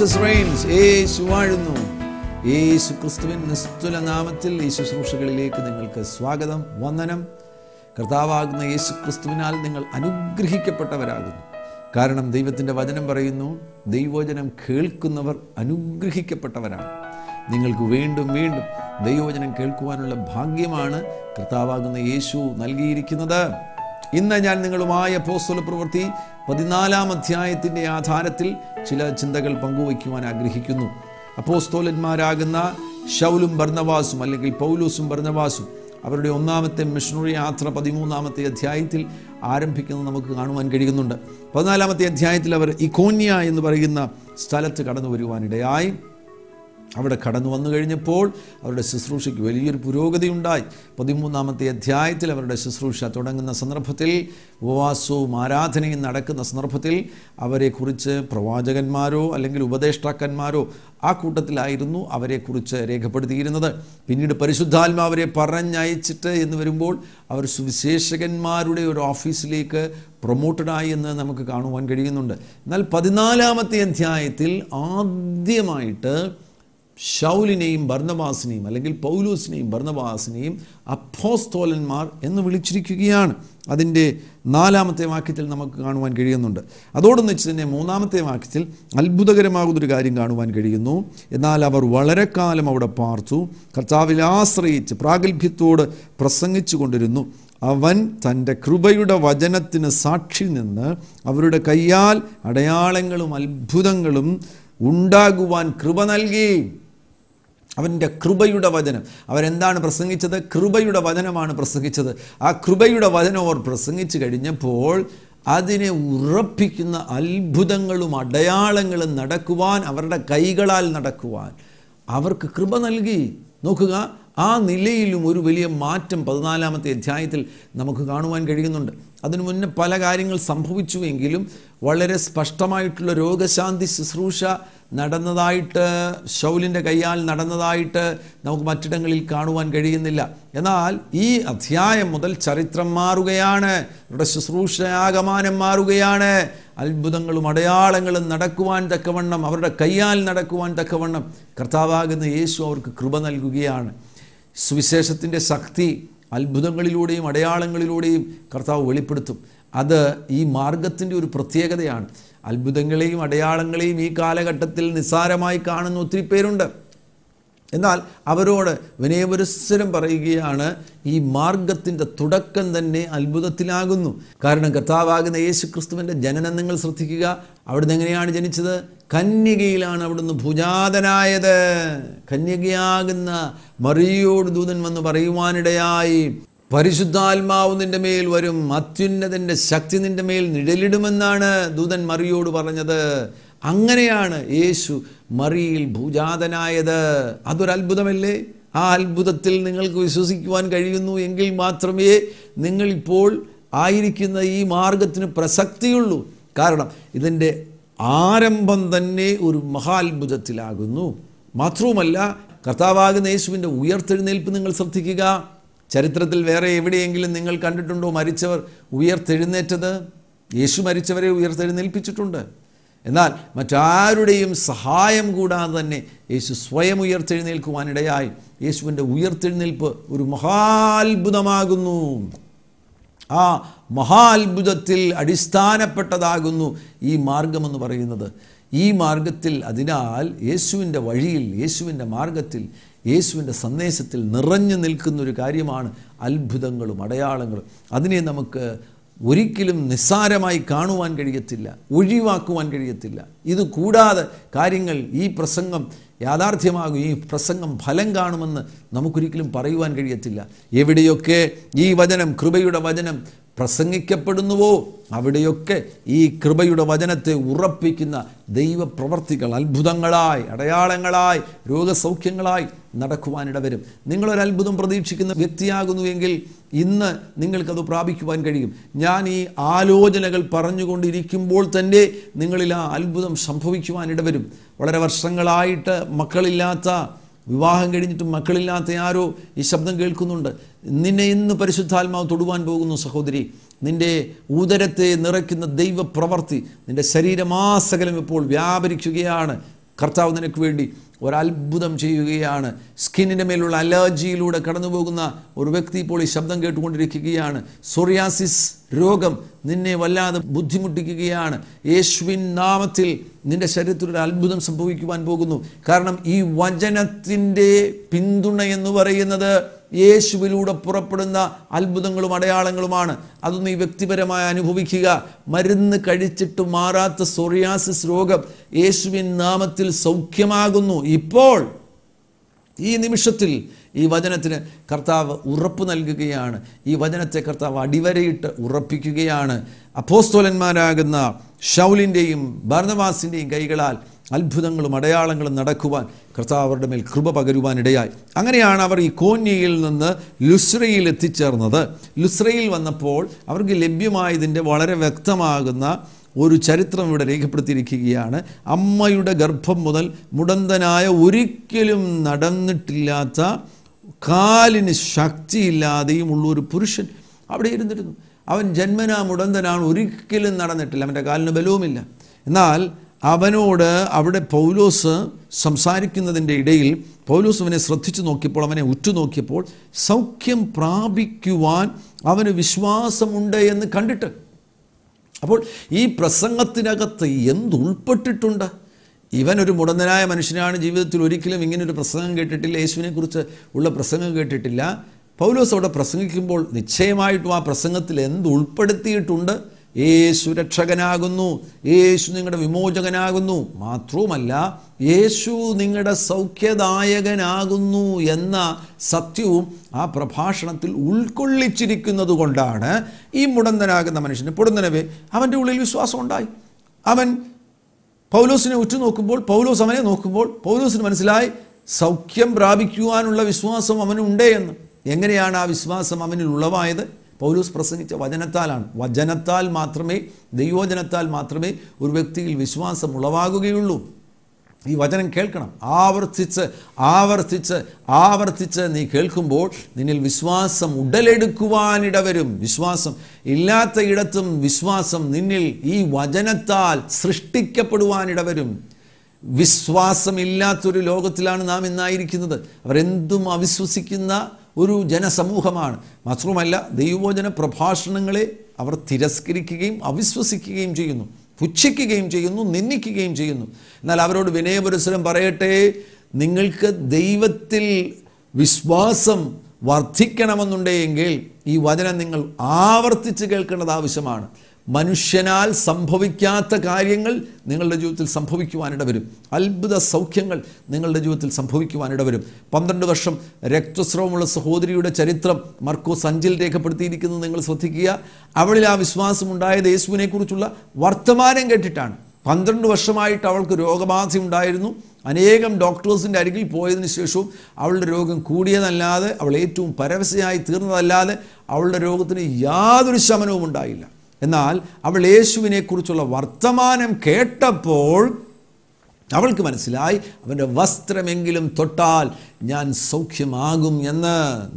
Jesus Reigns യേശു വാഴുന്നു യേശു ക്രിസ്തുവിൻ നിസ്തുല നാമത്തിൽ ഈ ശുശ്രൂഷകളിലേക്ക് നിങ്ങൾക്ക് സ്വാഗതം വന്ദനം കർത്താവാകുന്ന യേശു ക്രിസ്തുവിനാൽ നിങ്ങൾ അനുഗ്രഹിക്കപ്പെട്ടവരാകുന്നു കാരണം ദൈവത്തിൻ്റെ വചനം പറയുന്നു ദൈവവചനം കേൾക്കുന്നവർ അനുഗ്രഹിക്കപ്പെട്ടവരാണ് നിങ്ങൾക്ക് വീണ്ടും വീണ്ടും ദൈവവചനം കേൾക്കുവാനുള്ള ഭാഗ്യമാണ് കർത്താവാകുന്ന യേശു നൽകിയിരിക്കുന്നത് ഇന്ന് ഞാൻ നിങ്ങളുമായ പോസ്തുല പ്രവൃത്തി പതിനാലാം അധ്യായത്തിൻ്റെ ആധാരത്തിൽ ചില ചിന്തകൾ പങ്കുവയ്ക്കുവാൻ ആഗ്രഹിക്കുന്നു അപ്പോസ്തോലന്മാരാകുന്ന ഷൗലും ഭർണവാസും അല്ലെങ്കിൽ പൗലൂസും ഭർണവാസും അവരുടെ ഒന്നാമത്തെ മിഷണറി യാത്ര പതിമൂന്നാമത്തെ അധ്യായത്തിൽ ആരംഭിക്കുന്നത് നമുക്ക് കാണുവാൻ കഴിയുന്നുണ്ട് പതിനാലാമത്തെ അധ്യായത്തിൽ അവർ ഇക്കോന്യ എന്ന് പറയുന്ന സ്ഥലത്ത് കടന്നു വരുവാനിടയായി അവിടെ കടന്നു വന്നു കഴിഞ്ഞപ്പോൾ അവരുടെ ശുശ്രൂഷയ്ക്ക് വലിയൊരു പുരോഗതി ഉണ്ടായി പതിമൂന്നാമത്തെ അധ്യായത്തിൽ അവരുടെ ശുശ്രൂഷ തുടങ്ങുന്ന സന്ദർഭത്തിൽ ഉപവാസവും ആരാധനയും നടക്കുന്ന സന്ദർഭത്തിൽ അവരെക്കുറിച്ച് പ്രവാചകന്മാരോ അല്ലെങ്കിൽ ഉപദേഷ്ടാക്കന്മാരോ ആ കൂട്ടത്തിലായിരുന്നു അവരെക്കുറിച്ച് രേഖപ്പെടുത്തിയിരുന്നത് പിന്നീട് പരിശുദ്ധാത്മാവരെ പറഞ്ഞയച്ചിട്ട് എന്ന് വരുമ്പോൾ അവർ സുവിശേഷകന്മാരുടെ ഒരു ഓഫീസിലേക്ക് പ്രൊമോട്ടഡായി എന്ന് നമുക്ക് കാണുവാൻ കഴിയുന്നുണ്ട് എന്നാൽ പതിനാലാമത്തെ അധ്യായത്തിൽ ആദ്യമായിട്ട് ഷൗലിനെയും ഭർണവാസിനെയും അല്ലെങ്കിൽ പൗലൂസിനെയും ഭർണവാസിനെയും അപ്പോസ്തോലന്മാർ എന്ന് വിളിച്ചിരിക്കുകയാണ് അതിൻ്റെ നാലാമത്തെ വാക്യത്തിൽ നമുക്ക് കാണുവാൻ കഴിയുന്നുണ്ട് വെച്ച് തന്നെ മൂന്നാമത്തെ വാക്യത്തിൽ അത്ഭുതകരമാകുന്നൊരു കാര്യം കാണുവാൻ കഴിയുന്നു എന്നാൽ അവർ വളരെ കാലം അവിടെ പാർത്തു കർത്താവിൽ ആശ്രയിച്ച് പ്രാഗൽഭ്യത്തോട് പ്രസംഗിച്ചു കൊണ്ടിരുന്നു അവൻ തൻ്റെ കൃപയുടെ വചനത്തിന് സാക്ഷി നിന്ന് അവരുടെ കയ്യാൽ അടയാളങ്ങളും അത്ഭുതങ്ങളും ഉണ്ടാകുവാൻ കൃപ നൽകി അവൻ്റെ കൃപയുടെ വചനം അവരെന്താണ് പ്രസംഗിച്ചത് കൃപയുടെ വചനമാണ് പ്രസംഗിച്ചത് ആ കൃപയുടെ വചനം അവർ പ്രസംഗിച്ചു കഴിഞ്ഞപ്പോൾ അതിനെ ഉറപ്പിക്കുന്ന അത്ഭുതങ്ങളും അടയാളങ്ങളും നടക്കുവാൻ അവരുടെ കൈകളാൽ നടക്കുവാൻ അവർക്ക് കൃപ നൽകി നോക്കുക ആ നിലയിലും ഒരു വലിയ മാറ്റം പതിനാലാമത്തെ അധ്യായത്തിൽ നമുക്ക് കാണുവാൻ കഴിയുന്നുണ്ട് അതിനു മുന്നേ പല കാര്യങ്ങൾ സംഭവിച്ചുവെങ്കിലും വളരെ സ്പഷ്ടമായിട്ടുള്ള രോഗശാന്തി ശുശ്രൂഷ നടന്നതായിട്ട് ഷൗലിൻ്റെ കയ്യാൽ നടന്നതായിട്ട് നമുക്ക് മറ്റിടങ്ങളിൽ കാണുവാൻ കഴിയുന്നില്ല എന്നാൽ ഈ അധ്യായം മുതൽ ചരിത്രം മാറുകയാണ് ഇവരുടെ ശുശ്രൂഷയാകമാനം മാറുകയാണ് അത്ഭുതങ്ങളും അടയാളങ്ങളും നടക്കുവാൻ തക്കവണ്ണം അവരുടെ കയ്യാൽ നടക്കുവാൻ തക്കവണ്ണം കർത്താവാകുന്ന യേശു അവർക്ക് കൃപ നൽകുകയാണ് സുവിശേഷത്തിൻ്റെ ശക്തി അത്ഭുതങ്ങളിലൂടെയും അടയാളങ്ങളിലൂടെയും കർത്താവ് വെളിപ്പെടുത്തും അത് ഈ മാർഗത്തിൻ്റെ ഒരു പ്രത്യേകതയാണ് അത്ഭുതങ്ങളെയും അടയാളങ്ങളെയും ഈ കാലഘട്ടത്തിൽ നിസ്സാരമായി കാണുന്ന ഒത്തിരി പേരുണ്ട് എന്നാൽ അവരോട് വിനയപുരസ്സരം പറയുകയാണ് ഈ മാർഗത്തിൻ്റെ തുടക്കം തന്നെ അത്ഭുതത്തിലാകുന്നു കാരണം കർത്താവാകുന്ന യേശു ക്രിസ്തുവിൻ്റെ ജനനം നിങ്ങൾ ശ്രദ്ധിക്കുക അവിടുന്ന് എങ്ങനെയാണ് ജനിച്ചത് കന്യകയിലാണ് അവിടുന്ന് ഭുജാതനായത് കന്യകയാകുന്ന മറിയോട് ദൂതൻ വന്ന് പറയുവാനിടയായി പരിശുദ്ധാത്മാവ് നിൻ്റെ മേൽ വരും അത്യുന്നതിൻ്റെ ശക്തി നിൻ്റെ മേൽ നിഴലിടുമെന്നാണ് ദൂതൻ മറിയോട് പറഞ്ഞത് അങ്ങനെയാണ് യേശു മറിയിൽ ഭൂജാതനായത് അതൊരത്ഭുതമല്ലേ ആ അത്ഭുതത്തിൽ നിങ്ങൾക്ക് വിശ്വസിക്കുവാൻ കഴിയുന്നു എങ്കിൽ മാത്രമേ നിങ്ങളിപ്പോൾ ആയിരിക്കുന്ന ഈ മാർഗത്തിന് പ്രസക്തിയുള്ളൂ കാരണം ഇതിൻ്റെ ആരംഭം തന്നെ ഒരു മഹാത്ഭുതത്തിലാകുന്നു മാത്രവുമല്ല കർത്താവാകുന്ന യേശുവിൻ്റെ ഉയർത്തെഴുന്നേൽപ്പ് നിങ്ങൾ ശ്രദ്ധിക്കുക ചരിത്രത്തിൽ വേറെ എവിടെയെങ്കിലും നിങ്ങൾ കണ്ടിട്ടുണ്ടോ മരിച്ചവർ ഉയർത്തെഴുന്നേറ്റത് യേശു മരിച്ചവരെ ഉയർത്തെഴുന്നേൽപ്പിച്ചിട്ടുണ്ട് എന്നാൽ മറ്റാരുടെയും സഹായം കൂടാതെ തന്നെ യേശു സ്വയം ഉയർത്തെഴുന്നേൽക്കുവാനിടയായി യേശുവിൻ്റെ ഉയർത്തെഴുന്നേൽപ്പ് ഒരു മഹാത്ഭുതമാകുന്നു ആ മഹാത്ഭുതത്തിൽ അടിസ്ഥാനപ്പെട്ടതാകുന്നു ഈ മാർഗമെന്ന് പറയുന്നത് ഈ മാർഗത്തിൽ അതിനാൽ യേശുവിൻ്റെ വഴിയിൽ യേശുവിൻ്റെ മാർഗത്തിൽ യേശുവിൻ്റെ സന്ദേശത്തിൽ നിറഞ്ഞു നിൽക്കുന്നൊരു കാര്യമാണ് അത്ഭുതങ്ങളും അടയാളങ്ങളും അതിനെ നമുക്ക് ഒരിക്കലും നിസ്സാരമായി കാണുവാൻ കഴിയത്തില്ല ഒഴിവാക്കുവാൻ കഴിയത്തില്ല ഇത് കൂടാതെ കാര്യങ്ങൾ ഈ പ്രസംഗം യാഥാർത്ഥ്യമാകും ഈ പ്രസംഗം ഫലം കാണുമെന്ന് നമുക്കൊരിക്കലും പറയുവാൻ കഴിയത്തില്ല എവിടെയൊക്കെ ഈ വചനം കൃപയുടെ വചനം പ്രസംഗിക്കപ്പെടുന്നുവോ അവിടെയൊക്കെ ഈ കൃപയുടെ വചനത്തെ ഉറപ്പിക്കുന്ന ദൈവപ്രവർത്തികൾ അത്ഭുതങ്ങളായി അടയാളങ്ങളായി രോഗസൗഖ്യങ്ങളായി നടക്കുവാനിട വരും നിങ്ങളൊരു അത്ഭുതം പ്രതീക്ഷിക്കുന്ന വ്യക്തിയാകുന്നു എങ്കിൽ ഇന്ന് നിങ്ങൾക്കത് പ്രാപിക്കുവാൻ കഴിയും ഞാൻ ഈ ആലോചനകൾ പറഞ്ഞുകൊണ്ടിരിക്കുമ്പോൾ തന്നെ നിങ്ങളിൽ ആ അത്ഭുതം സംഭവിക്കുവാനിടവരും വളരെ വർഷങ്ങളായിട്ട് മക്കളില്ലാത്ത വിവാഹം കഴിഞ്ഞിട്ടും മക്കളില്ലാത്ത ആരോ ഈ ശബ്ദം കേൾക്കുന്നുണ്ട് നിന്നെ ഇന്ന് പരിശുദ്ധാത്മാവ് തൊടുവാൻ പോകുന്നു സഹോദരി നിന്റെ ഉദരത്തെ നിറയ്ക്കുന്ന ദൈവപ്രവർത്തി നിന്റെ ശരീരമാസകലം ഇപ്പോൾ വ്യാപരിക്കുകയാണ് കർത്താവ് നിനക്ക് വേണ്ടി ഒരത്ഭുതം ചെയ്യുകയാണ് സ്കിന്നിൻ്റെ മേലുള്ള അലർജിയിലൂടെ കടന്നുപോകുന്ന ഒരു വ്യക്തി ഇപ്പോൾ ഈ ശബ്ദം കേട്ടുകൊണ്ടിരിക്കുകയാണ് സൊറിയാസിസ് രോഗം നിന്നെ വല്ലാതെ ബുദ്ധിമുട്ടിക്കുകയാണ് യേശുവിൻ നാമത്തിൽ നിന്റെ ശരീരത്തിൽ ഒരു അത്ഭുതം സംഭവിക്കുവാൻ പോകുന്നു കാരണം ഈ വചനത്തിൻ്റെ പിന്തുണ എന്ന് പറയുന്നത് യേശുവിലൂടെ പുറപ്പെടുന്ന അത്ഭുതങ്ങളും അടയാളങ്ങളുമാണ് അതൊന്ന് ഈ വ്യക്തിപരമായി അനുഭവിക്കുക മരുന്ന് കഴിച്ചിട്ട് മാറാത്ത സോറിയാസിസ് രോഗം യേശുവിൻ നാമത്തിൽ സൗഖ്യമാകുന്നു ഇപ്പോൾ ഈ നിമിഷത്തിൽ ഈ വചനത്തിന് കർത്താവ് ഉറപ്പ് നൽകുകയാണ് ഈ വചനത്തെ കർത്താവ് അടിവരയിട്ട് ഉറപ്പിക്കുകയാണ് അപ്പോസ്തോലന്മാരാകുന്ന ഷൗലിൻ്റെയും ഭരണവാസിൻ്റെയും കൈകളാൽ അത്ഭുതങ്ങളും അടയാളങ്ങളും നടക്കുവാൻ കർത്താവ് അവരുടെ മേൽ കൃപ പകരുവാനിടയായി അങ്ങനെയാണ് അവർ ഈ കോന്യയിൽ നിന്ന് ലുസ്രയിൽ എത്തിച്ചേർന്നത് ലുസ്രയിൽ വന്നപ്പോൾ അവർക്ക് ലഭ്യമായതിൻ്റെ വളരെ വ്യക്തമാകുന്ന ഒരു ചരിത്രം ഇവിടെ രേഖപ്പെടുത്തിയിരിക്കുകയാണ് അമ്മയുടെ ഗർഭം മുതൽ മുടന്തനായ ഒരിക്കലും നടന്നിട്ടില്ലാത്ത കാലിന് ശക്തിയില്ലാതെയും ഉള്ള ഒരു പുരുഷൻ അവിടെ ഇരുന്നിരുന്നു അവൻ ജന്മനാ മുടന്തനാണ് ഒരിക്കലും നടന്നിട്ടില്ല അവൻ്റെ കാലിന് ബലവുമില്ല എന്നാൽ അവനോട് അവിടെ പൗലോസ് സംസാരിക്കുന്നതിൻ്റെ ഇടയിൽ പൗലോസ് അവനെ ശ്രദ്ധിച്ചു നോക്കിയപ്പോൾ അവനെ ഉറ്റുനോക്കിയപ്പോൾ സൗഖ്യം പ്രാപിക്കുവാൻ അവന് വിശ്വാസമുണ്ട് എന്ന് കണ്ടിട്ട് അപ്പോൾ ഈ പ്രസംഗത്തിനകത്ത് എന്തുൾപ്പെട്ടിട്ടുണ്ട് ഇവനൊരു മുടന്തനായ മനുഷ്യനാണ് ജീവിതത്തിൽ ഒരിക്കലും ഇങ്ങനൊരു പ്രസംഗം കേട്ടിട്ടില്ല യേശുവിനെക്കുറിച്ച് ഉള്ള പ്രസംഗം കേട്ടിട്ടില്ല പൗലോസ് അവിടെ പ്രസംഗിക്കുമ്പോൾ നിശ്ചയമായിട്ടും ആ പ്രസംഗത്തിൽ എന്തുൾപ്പെടുത്തിയിട്ടുണ്ട് യേശു രക്ഷകനാകുന്നു യേശു നിങ്ങളുടെ വിമോചകനാകുന്നു മാത്രവുമല്ല യേശു നിങ്ങളുടെ സൗഖ്യദായകനാകുന്നു എന്ന സത്യവും ആ പ്രഭാഷണത്തിൽ ഉൾക്കൊള്ളിച്ചിരിക്കുന്നത് കൊണ്ടാണ് ഈ മുടന്തനാകുന്ന മനുഷ്യന് പൊടുന്നനവേ അവൻ്റെ ഉള്ളിൽ വിശ്വാസം ഉണ്ടായി അവൻ പൗലോസിനെ ഉറ്റുനോക്കുമ്പോൾ പൗലോസ് അവനെ നോക്കുമ്പോൾ പൗലോസിന് മനസ്സിലായി സൗഖ്യം പ്രാപിക്കുവാനുള്ള വിശ്വാസം അവനുണ്ടേ എന്ന് എങ്ങനെയാണ് ആ വിശ്വാസം അവനിൽ ഉളവായത് പൗലൂസ് പ്രസംഗിച്ച വചനത്താലാണ് വചനത്താൽ മാത്രമേ ദൈവോചനത്താൽ മാത്രമേ ഒരു വ്യക്തിയിൽ വിശ്വാസം ഉളവാകുകയുള്ളൂ ഈ വചനം കേൾക്കണം ആവർത്തിച്ച് ആവർത്തിച്ച് ആവർത്തിച്ച് നീ കേൾക്കുമ്പോൾ നിന്നിൽ വിശ്വാസം ഉടലെടുക്കുവാനിടവരും വിശ്വാസം ഇല്ലാത്ത ഇടത്തും വിശ്വാസം നിന്നിൽ ഈ വചനത്താൽ സൃഷ്ടിക്കപ്പെടുവാനിടവരും വിശ്വാസമില്ലാത്തൊരു ലോകത്തിലാണ് നാം ഇന്നായിരിക്കുന്നത് അവരെന്തും അവിശ്വസിക്കുന്ന ഒരു ജനസമൂഹമാണ് മാത്രമല്ല ദൈവവചന പ്രഭാഷണങ്ങളെ അവർ തിരസ്കരിക്കുകയും അവിശ്വസിക്കുകയും ചെയ്യുന്നു പുച്ഛിക്കുകയും ചെയ്യുന്നു നിന്ദിക്കുകയും ചെയ്യുന്നു എന്നാൽ അവരോട് വിനയപുരസരം പറയട്ടെ നിങ്ങൾക്ക് ദൈവത്തിൽ വിശ്വാസം വർദ്ധിക്കണമെന്നുണ്ടെങ്കിൽ ഈ വചനം നിങ്ങൾ ആവർത്തിച്ച് കേൾക്കേണ്ടത് ആവശ്യമാണ് മനുഷ്യനാൽ സംഭവിക്കാത്ത കാര്യങ്ങൾ നിങ്ങളുടെ ജീവിതത്തിൽ സംഭവിക്കുവാനിട വരും അത്ഭുത സൗഖ്യങ്ങൾ നിങ്ങളുടെ ജീവിതത്തിൽ സംഭവിക്കുവാനിട വരും പന്ത്രണ്ട് വർഷം രക്തസ്രവമുള്ള സഹോദരിയുടെ ചരിത്രം മർക്കോ സഞ്ചിൽ രേഖപ്പെടുത്തിയിരിക്കുന്നത് നിങ്ങൾ ശ്രദ്ധിക്കുക അവളിൽ ആ വിശ്വാസമുണ്ടായത് യേശുവിനെക്കുറിച്ചുള്ള വർത്തമാനം കേട്ടിട്ടാണ് പന്ത്രണ്ട് വർഷമായിട്ട് അവൾക്ക് രോഗബാധ ഉണ്ടായിരുന്നു അനേകം ഡോക്ടേഴ്സിൻ്റെ അരികിൽ പോയതിനു ശേഷവും അവളുടെ രോഗം കൂടിയതല്ലാതെ അവൾ ഏറ്റവും പരവശയായി തീർന്നതല്ലാതെ അവളുടെ രോഗത്തിന് യാതൊരു ശമനവും ഉണ്ടായില്ല എന്നാൽ അവൾ യേശുവിനെക്കുറിച്ചുള്ള വർത്തമാനം കേട്ടപ്പോൾ അവൾക്ക് മനസ്സിലായി അവൻ്റെ വസ്ത്രമെങ്കിലും തൊട്ടാൽ ഞാൻ സൗഖ്യമാകും എന്ന്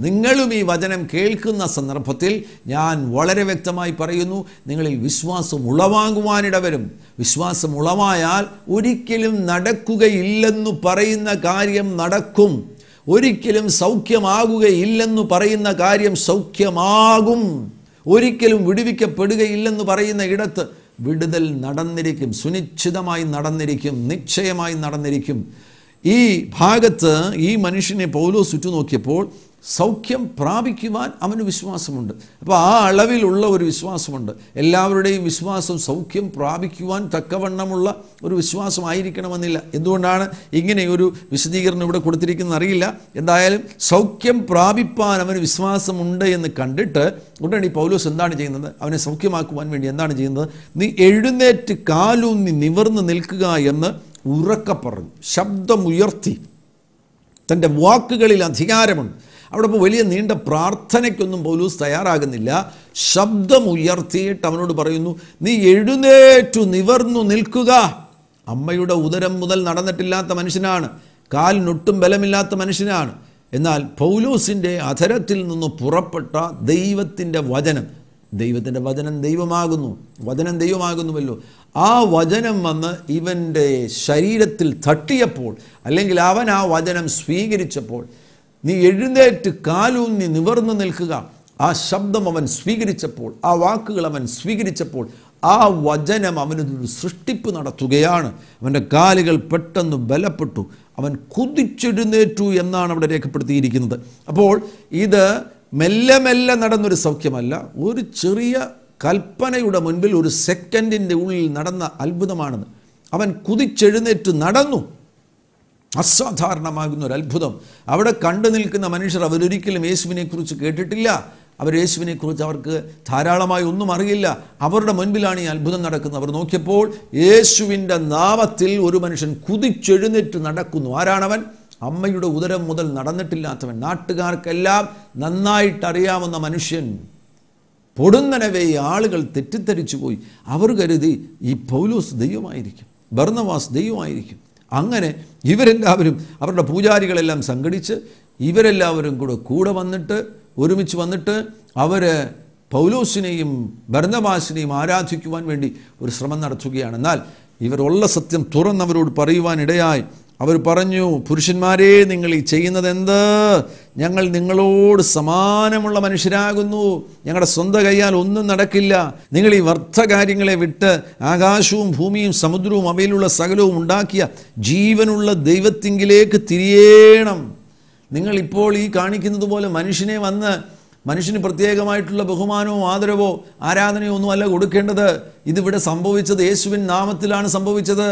നിങ്ങളും ഈ വചനം കേൾക്കുന്ന സന്ദർഭത്തിൽ ഞാൻ വളരെ വ്യക്തമായി പറയുന്നു നിങ്ങളിൽ വിശ്വാസം വരും വിശ്വാസം ഉളവായാൽ ഒരിക്കലും നടക്കുകയില്ലെന്നു പറയുന്ന കാര്യം നടക്കും ഒരിക്കലും സൗഖ്യമാകുകയില്ലെന്നു പറയുന്ന കാര്യം സൗഖ്യമാകും ഒരിക്കലും വിടുവിക്കപ്പെടുകയില്ലെന്ന് പറയുന്ന ഇടത്ത് വിടുതൽ നടന്നിരിക്കും സുനിശ്ചിതമായി നടന്നിരിക്കും നിശ്ചയമായി നടന്നിരിക്കും ഈ ഭാഗത്ത് ഈ മനുഷ്യനെ പൗലോസ് ചുറ്റുനോക്കിയപ്പോൾ സൗഖ്യം പ്രാപിക്കുവാൻ അവന് വിശ്വാസമുണ്ട് അപ്പോൾ ആ അളവിലുള്ള ഒരു വിശ്വാസമുണ്ട് എല്ലാവരുടെയും വിശ്വാസം സൗഖ്യം പ്രാപിക്കുവാൻ തക്കവണ്ണമുള്ള ഒരു വിശ്വാസമായിരിക്കണമെന്നില്ല എന്തുകൊണ്ടാണ് ഇങ്ങനെ ഒരു വിശദീകരണം ഇവിടെ കൊടുത്തിരിക്കുന്നത് അറിയില്ല എന്തായാലും സൗഖ്യം പ്രാപിപ്പാൻ അവന് വിശ്വാസമുണ്ട് എന്ന് കണ്ടിട്ട് ഈ പൗലോസ് എന്താണ് ചെയ്യുന്നത് അവനെ സൗഖ്യമാക്കുവാൻ വേണ്ടി എന്താണ് ചെയ്യുന്നത് നീ എഴുന്നേറ്റ് കാലൂന്നി നിവർന്ന് നിൽക്കുക എന്ന് ഉറക്ക പറഞ്ഞു ശബ്ദമുയർത്തി തൻ്റെ വാക്കുകളിൽ അധികാരമുണ്ട് അവിടെ ഇപ്പോൾ വലിയ നീണ്ട പ്രാർത്ഥനയ്ക്കൊന്നും പൗലൂസ് തയ്യാറാകുന്നില്ല ശബ്ദമുയർത്തിയിട്ട് അവനോട് പറയുന്നു നീ എഴുന്നേറ്റു നിവർന്നു നിൽക്കുക അമ്മയുടെ ഉദരം മുതൽ നടന്നിട്ടില്ലാത്ത മനുഷ്യനാണ് കാലിനൊട്ടും ബലമില്ലാത്ത മനുഷ്യനാണ് എന്നാൽ പൗലൂസിൻ്റെ അധരത്തിൽ നിന്ന് പുറപ്പെട്ട ദൈവത്തിൻ്റെ വചനം ദൈവത്തിൻ്റെ വചനം ദൈവമാകുന്നു വചനം ദൈവമാകുന്നുവല്ലോ ആ വചനം വന്ന് ഇവൻ്റെ ശരീരത്തിൽ തട്ടിയപ്പോൾ അല്ലെങ്കിൽ അവൻ ആ വചനം സ്വീകരിച്ചപ്പോൾ നീ എഴുന്നേറ്റ് കാലൂന്നി നിവർന്നു നിൽക്കുക ആ ശബ്ദം അവൻ സ്വീകരിച്ചപ്പോൾ ആ വാക്കുകൾ അവൻ സ്വീകരിച്ചപ്പോൾ ആ വചനം അവനൊരു സൃഷ്ടിപ്പ് നടത്തുകയാണ് അവൻ്റെ കാലുകൾ പെട്ടെന്ന് ബലപ്പെട്ടു അവൻ കുതിച്ചെഴുന്നേറ്റു എന്നാണ് അവിടെ രേഖപ്പെടുത്തിയിരിക്കുന്നത് അപ്പോൾ ഇത് മെല്ലെ മെല്ലെ നടന്നൊരു സൗഖ്യമല്ല ഒരു ചെറിയ കൽപ്പനയുടെ മുൻപിൽ ഒരു സെക്കൻഡിൻ്റെ ഉള്ളിൽ നടന്ന അത്ഭുതമാണെന്ന് അവൻ കുതിച്ചെഴുന്നേറ്റ് നടന്നു അസാധാരണമാകുന്ന ഒരു അത്ഭുതം അവിടെ കണ്ടു നിൽക്കുന്ന മനുഷ്യർ അവരൊരിക്കലും യേശുവിനെക്കുറിച്ച് കേട്ടിട്ടില്ല അവർ യേശുവിനെക്കുറിച്ച് അവർക്ക് ധാരാളമായി ഒന്നും അറിയില്ല അവരുടെ മുൻപിലാണ് ഈ അത്ഭുതം നടക്കുന്നത് അവർ നോക്കിയപ്പോൾ യേശുവിൻ്റെ നാമത്തിൽ ഒരു മനുഷ്യൻ കുതിച്ചെഴുന്നേറ്റ് നടക്കുന്നു ആരാണവൻ അമ്മയുടെ ഉദരം മുതൽ നടന്നിട്ടില്ലാത്തവൻ നാട്ടുകാർക്കെല്ലാം നന്നായിട്ട് അറിയാവുന്ന മനുഷ്യൻ പൊടുന്നനവേ ആളുകൾ തെറ്റിദ്ധരിച്ചു പോയി അവർ കരുതി ഈ പൗലോസ് ദൈവമായിരിക്കും ഭർണവാസ് ദൈവമായിരിക്കും അങ്ങനെ ഇവരെല്ലാവരും അവരുടെ പൂജാരികളെല്ലാം സംഘടിച്ച് ഇവരെല്ലാവരും കൂടെ കൂടെ വന്നിട്ട് ഒരുമിച്ച് വന്നിട്ട് അവർ പൗലോസിനെയും ഭരണവാസിനെയും ആരാധിക്കുവാൻ വേണ്ടി ഒരു ശ്രമം നടത്തുകയാണ് എന്നാൽ ഇവരുള്ള സത്യം തുറന്നവരോട് പറയുവാനിടയായി അവർ പറഞ്ഞു പുരുഷന്മാരെ നിങ്ങൾ ഈ എന്ത് ഞങ്ങൾ നിങ്ങളോട് സമാനമുള്ള മനുഷ്യരാകുന്നു ഞങ്ങളുടെ സ്വന്തം കൈയാൽ ഒന്നും നടക്കില്ല നിങ്ങൾ ഈ കാര്യങ്ങളെ വിട്ട് ആകാശവും ഭൂമിയും സമുദ്രവും അവയിലുള്ള സകലവും ഉണ്ടാക്കിയ ജീവനുള്ള ദൈവത്തിങ്കിലേക്ക് തിരിയേണം നിങ്ങളിപ്പോൾ ഈ കാണിക്കുന്നത് പോലെ മനുഷ്യനെ വന്ന് മനുഷ്യന് പ്രത്യേകമായിട്ടുള്ള ബഹുമാനമോ ആദരവോ ആരാധനയോ ഒന്നുമല്ല കൊടുക്കേണ്ടത് ഇതിവിടെ സംഭവിച്ചത് യേശുവിൻ നാമത്തിലാണ് സംഭവിച്ചത്